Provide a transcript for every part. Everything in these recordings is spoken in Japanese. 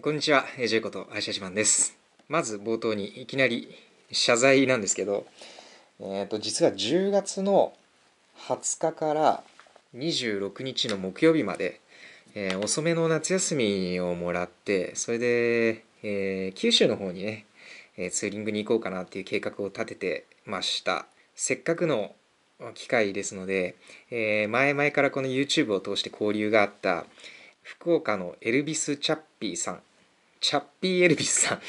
こんにちは、ジェイこと林八番です。まず冒頭にいきなり謝罪なんですけど、えー、と実は10月の20日から26日の木曜日まで、えー、遅めの夏休みをもらって、それで、えー、九州の方にね、えツーリングに行こうかなっていう計画を立ててました。せっかくの機会ですので、え前々からこの YouTube を通して交流があった福岡のエルビス・チャッピーさんチャッピー・エルビスさん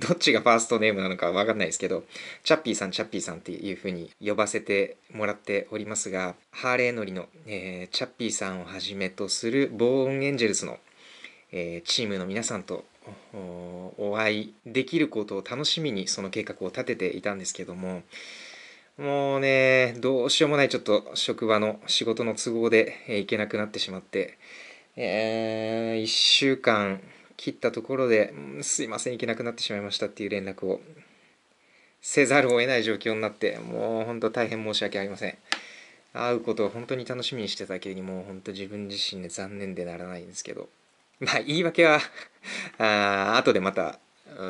どっちがファーストネームなのか分かんないですけど、チャッピーさん、チャッピーさんっていうふうに呼ばせてもらっておりますが、ハーレー乗りの、えー、チャッピーさんをはじめとするボーン・エンジェルスの、えー、チームの皆さんとお会いできることを楽しみにその計画を立てていたんですけども、もうね、どうしようもないちょっと職場の仕事の都合で行けなくなってしまって、えー、1週間、切ったところで「すいません行けなくなってしまいました」っていう連絡をせざるを得ない状況になってもう本当大変申し訳ありません会うことを本当に楽しみにしてただけにもう本当自分自身で残念でならないんですけどまあ言い訳は あ後でまた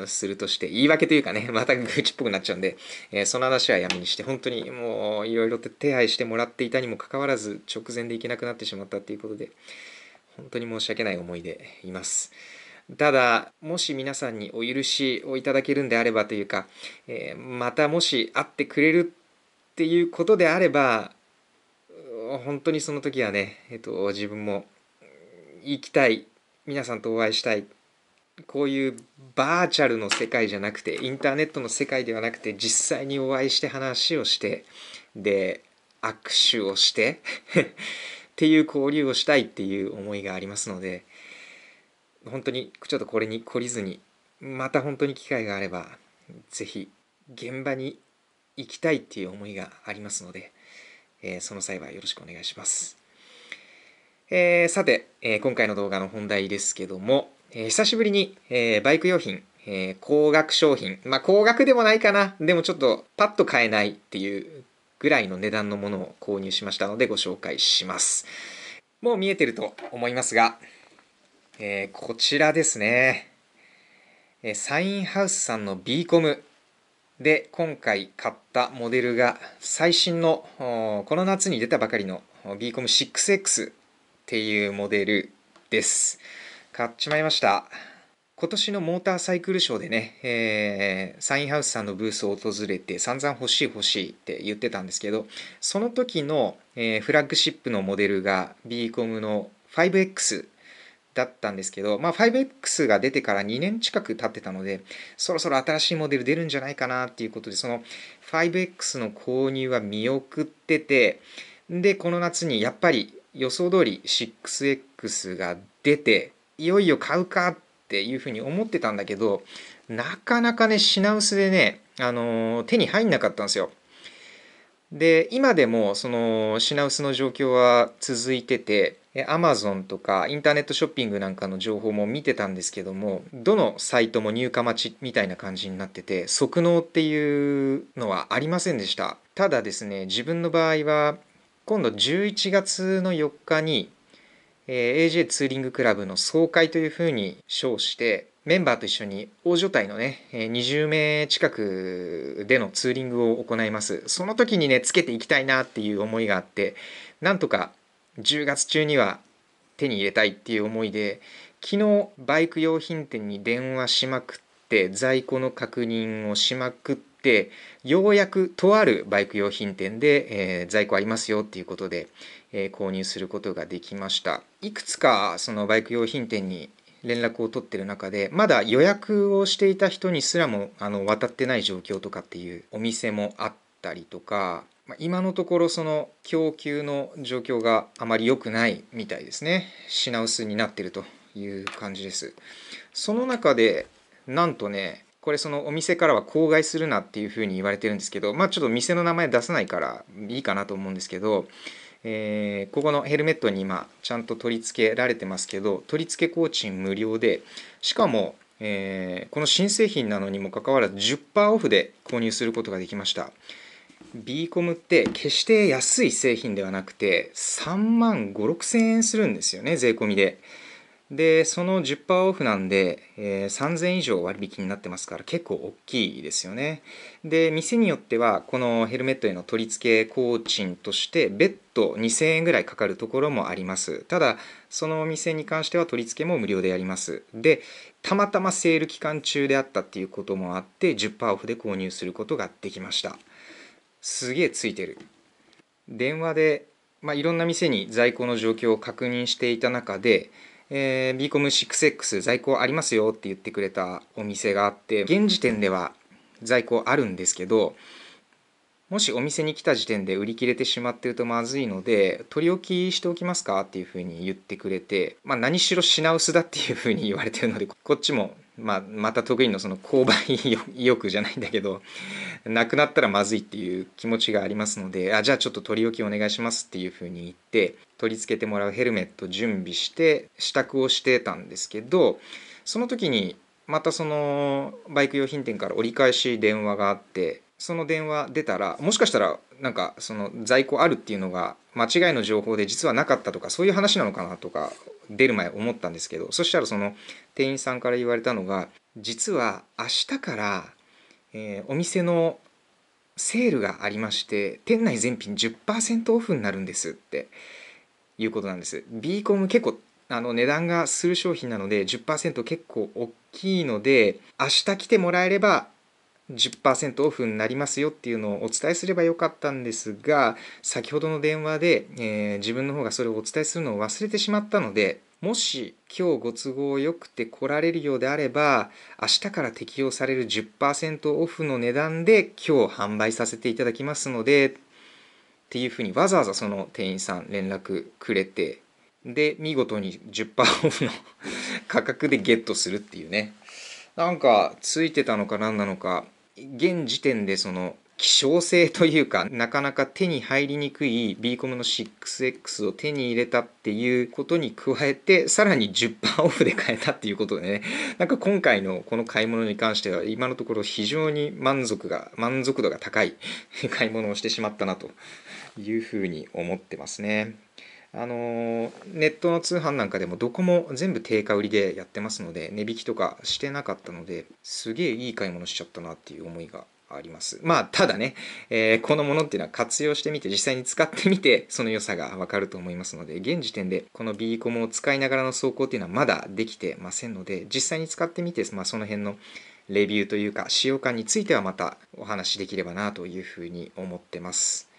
するとして言い訳というかねまた愚痴っぽくなっちゃうんで、えー、その話はやめにして本当にもういろいろと手配してもらっていたにもかかわらず直前で行けなくなってしまったっていうことで本当に申し訳ない思いでいます。ただ、もし皆さんにお許しをいただけるんであればというか、えまたもし会ってくれるっていうことであれば、本当にその時はね、えっと、自分も行きたい、皆さんとお会いしたい、こういうバーチャルの世界じゃなくて、インターネットの世界ではなくて、実際にお会いして話をして、で、握手をして っていう交流をしたいっていう思いがありますので、本当にちょっとこれに懲りずにまた本当に機会があれば是非現場に行きたいっていう思いがありますので、えー、その際はよろしくお願いします。えー、さて、えー、今回の動画の本題ですけども、え久しぶりに、えバイク用品、え高額商品、まあ高額でもないかな、でもちょっとパッと買えないっていうぐらいの値段のものを購入しましたのでご紹介します。もう見えてると思いますが、えー、こちらですね、えー、サインハウスさんの B コムで今回買ったモデルが最新のこの夏に出たばかりの B コム 6X っていうモデルです買っちまいました今年のモーターサイクルショーでね、えー、サインハウスさんのブースを訪れて散々欲しい欲しいって言ってたんですけどその時の、えー、フラッグシップのモデルが B コムの 5X だったんですけど、まあ、5X が出てから2年近く経ってたので、そろそろ新しいモデル出るんじゃないかなっていうことで、その 5X の購入は見送ってて、で、この夏にやっぱり予想通り 6X が出て、いよいよ買うかっていうふうに思ってたんだけど、なかなかね、品薄でね、あのー、手に入んなかったんですよ。で、今でもその品薄の状況は続いてて、アマゾンとかインターネットショッピングなんかの情報も見てたんですけどもどのサイトも入荷待ちみたいな感じになってて即納っていうのはありませんでしたただですね自分の場合は今度11月の4日に AJ ツーリングクラブの総会というふうに称してメンバーと一緒に大所帯のね20名近くでのツーリングを行いますその時にねつけていきたいなっていう思いがあってなんとか10月中には手に入れたいっていう思いで昨日バイク用品店に電話しまくって在庫の確認をしまくってようやくとあるバイク用品店で、えー、在庫ありますよっていうことで、えー、購入することができましたいくつかそのバイク用品店に連絡を取ってる中でまだ予約をしていた人にすらもあの渡ってない状況とかっていうお店もあったりとか今のところその供給の状況があまり良くないみたいですね品薄になってるという感じですその中でなんとねこれそのお店からは口外するなっていうふうに言われてるんですけどまあちょっと店の名前出さないからいいかなと思うんですけどえー、ここのヘルメットに今ちゃんと取り付けられてますけど取り付け工賃無料でしかも、えー、この新製品なのにもかかわらず10%オフで購入することができましたビーコムって決して安い製品ではなくて3万5 6 0円するんですよね税込みででその10%オフなんで、えー、3000以上割引になってますから結構大きいですよねで店によってはこのヘルメットへの取り付け工賃として別途2000円ぐらいかかるところもありますただそのお店に関しては取り付けも無料でやりますでたまたまセール期間中であったっていうこともあって10%オフで購入することができましたすげえついてる電話で、まあ、いろんな店に在庫の状況を確認していた中で、えー、BCOM6X 在庫ありますよって言ってくれたお店があって現時点では在庫あるんですけどもしお店に来た時点で売り切れてしまってるとまずいので取り置きしておきますかっていうふうに言ってくれて、まあ、何しろ品薄だっていうふうに言われてるのでこっちもまあ、また得意のその購買意欲じゃないんだけどなくなったらまずいっていう気持ちがありますのであじゃあちょっと取り置きお願いしますっていうふうに言って取り付けてもらうヘルメット準備して支度をしてたんですけどその時にまたそのバイク用品店から折り返し電話があってその電話出たらもしかしたらなんかその在庫あるっていうのが間違いの情報で実はなかったとかそういう話なのかなとか出る前思ったんですけどそしたらその店員さんから言われたのが実は明日から、えー、お店のセールがありまして店内全品10%オフになるんですっていうことなんです。ビーコム結構あの値段がする商品なので10%結構大きいので明日来てもらえれば10%オフになりますよっていうのをお伝えすればよかったんですが先ほどの電話で、えー、自分の方がそれをお伝えするのを忘れてしまったのでもし今日ご都合よくて来られるようであれば明日から適用される10%オフの値段で今日販売させていただきますのでっていうふうにわざわざその店員さん連絡くれてで見事に10%オフの 価格でゲットするっていうねなんかついてたのか何なのか現時点でその希少性というかなかなか手に入りにくい B コムの 6X を手に入れたっていうことに加えてさらに10%オフで買えたっていうことでねなんか今回のこの買い物に関しては今のところ非常に満足が満足度が高い買い物をしてしまったなというふうに思ってますね。あのネットの通販なんかでもどこも全部定価売りでやってますので値引きとかしてなかったのですげえいい買い物しちゃったなっていう思いがあります。まあ、ただね、えー、このものっていうのは活用してみて、実際に使ってみて、その良さがわかると思いますので、現時点でこの B コムを使いながらの走行っていうのはまだできてませんので、実際に使ってみて、まあ、その辺のレビューというか、使用感についてはまたお話しできればなというふうに思ってます。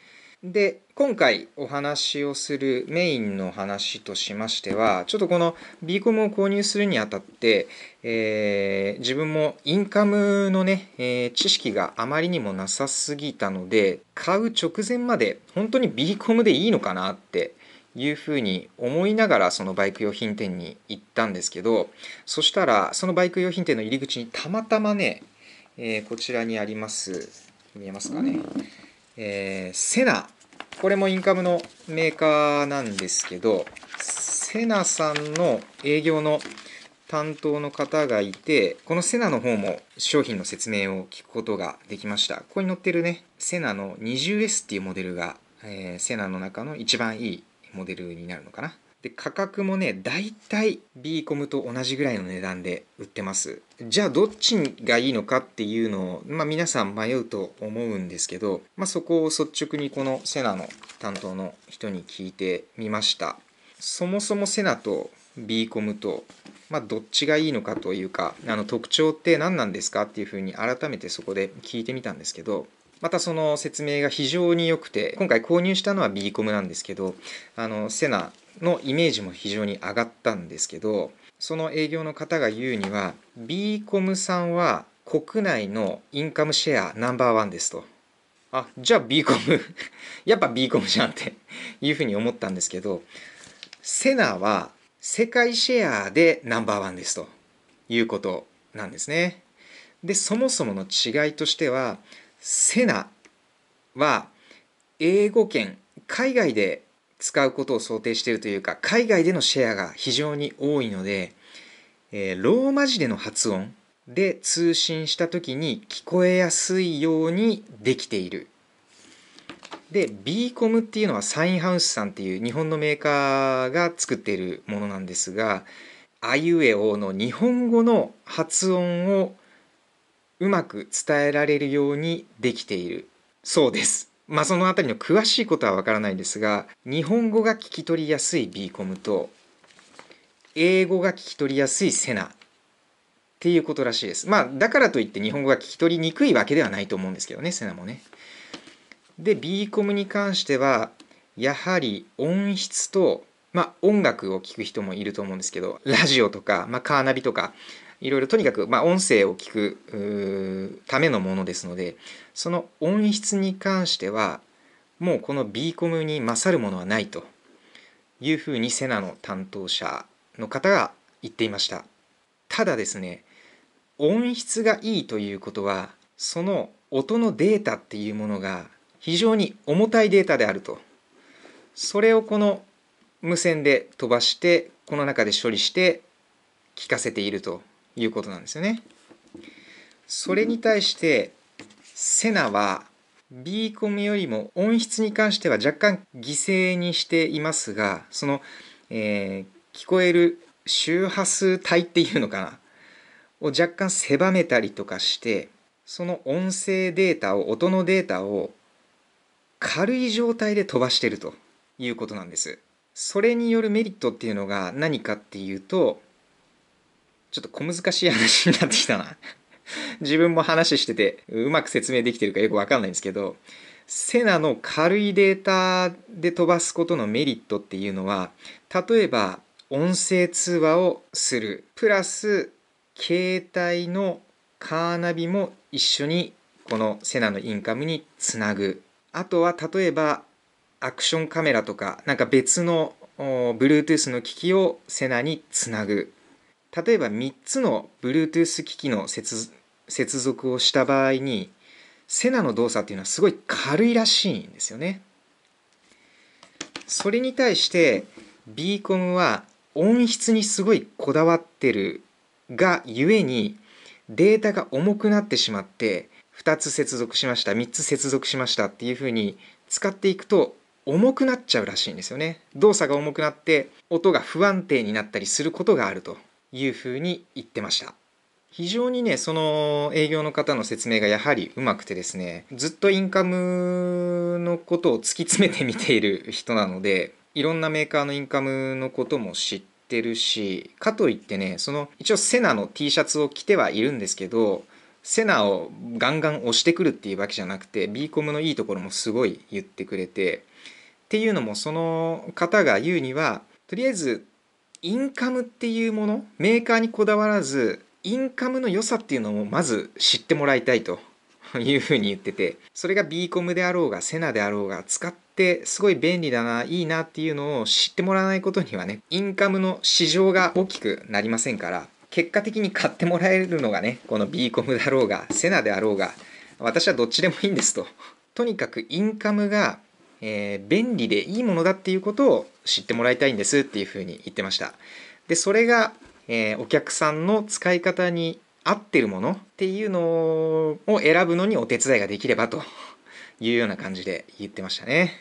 で今回お話をするメインの話としましてはちょっとこの B コムを購入するにあたって、えー、自分もインカムのね、えー、知識があまりにもなさすぎたので買う直前まで本当に B コムでいいのかなっていうふうに思いながらそのバイク用品店に行ったんですけどそしたらそのバイク用品店の入り口にたまたまね、えー、こちらにあります見えますかねえー、セナ。これもインカムのメーカーなんですけど、セナさんの営業の担当の方がいて、このセナの方も商品の説明を聞くことができました。ここに載ってるね、セナの 20S っていうモデルが、えー、セナの中の一番いいモデルになるのかな。で価格もね大体 B コムと同じぐらいの値段で売ってますじゃあどっちがいいのかっていうのを、まあ、皆さん迷うと思うんですけど、まあ、そこを率直にこのセナの担当の人に聞いてみましたそもそもセナと B コムと、まあ、どっちがいいのかというかあの特徴って何なんですかっていうふうに改めてそこで聞いてみたんですけどまたその説明が非常に良くて今回購入したのは B コムなんですけどあのセナのイメージも非常に上がったんですけどその営業の方が言うには b コムさんは国内のインカムシェアナンバーワンですとあじゃあ b コム やっぱ b コムじゃんっていうふうに思ったんですけどセナは世界シェアでナンバーワンですということなんですねでそもそもの違いとしてはセナは英語圏海外で使うことを想定しているというか海外でのシェアが非常に多いので、えー、ローマ字での発音で通信した時に聞こえやすいようにできているで BCOM っていうのはサインハウスさんっていう日本のメーカーが作っているものなんですがあいうえおの日本語の発音をうまく伝えられるようにできているそうですまあ、その辺りの詳しいことはわからないんですが日本語が聞き取りやすい B コムと英語が聞き取りやすいセナっていうことらしいです。まあだからといって日本語が聞き取りにくいわけではないと思うんですけどねセナもね。で B コムに関してはやはり音質と、まあ、音楽を聴く人もいると思うんですけどラジオとか、まあ、カーナビとかいろいろとにかく、まあ、音声を聞くためのものですのでその音質に関してはもうこの B コムに勝るものはないというふうにセナの担当者の方が言っていましたただですね音質がいいということはその音のデータっていうものが非常に重たいデータであるとそれをこの無線で飛ばしてこの中で処理して聞かせているということなんですよね。それに対してセナは B コムよりも音質に関しては若干犠牲にしていますがその、えー、聞こえる周波数帯っていうのかなを若干狭めたりとかしてその音声データを音のデータを軽い状態で飛ばしてるということなんです。それによるメリットっていうのが何かっていうとちょっと小難しい話になってきたな自分も話しててうまく説明できてるかよく分かんないんですけどセナの軽いデータで飛ばすことのメリットっていうのは例えば音声通話をするプラス携帯のカーナビも一緒にこのセナのインカムにつなぐあとは例えばアクションカメラとかなんか別の Bluetooth の機器をセナにつなぐ例えば3つの Bluetooth 機器の接接続をした場合にセナの動作っていうのはすごい軽いらしいんですよね。それに対してビーコムは音質にすごいこだわってるがゆえにデータが重くなってしまって2つ接続しました3つ接続しましたっていうふうに使っていくと重くなっちゃうらしいんですよね動作が重くなって音が不安定になったりすることがあるというふうに言ってました。非常にね、その営業の方の説明がやはりうまくてですね、ずっとインカムのことを突き詰めて見ている人なので、いろんなメーカーのインカムのことも知ってるし、かといってね、その一応セナの T シャツを着てはいるんですけど、セナをガンガン押してくるっていうわけじゃなくて、B コムのいいところもすごい言ってくれて、っていうのもその方が言うには、とりあえずインカムっていうものメーカーにこだわらずインカムの良さっていうのをまず知ってもらいたいと いうふうに言っててそれが b コムであろうがセナであろうが使ってすごい便利だないいなっていうのを知ってもらわないことにはねインカムの市場が大きくなりませんから結果的に買ってもらえるのがねこの b コムだろうがセナであろうが私はどっちでもいいんですと。とにかくインカムがえー、便利でいいものだっていうことを知ってもらいたいんですっていうふうに言ってましたでそれが、えー、お客さんの使い方に合ってるものっていうのを選ぶのにお手伝いができればというような感じで言ってましたね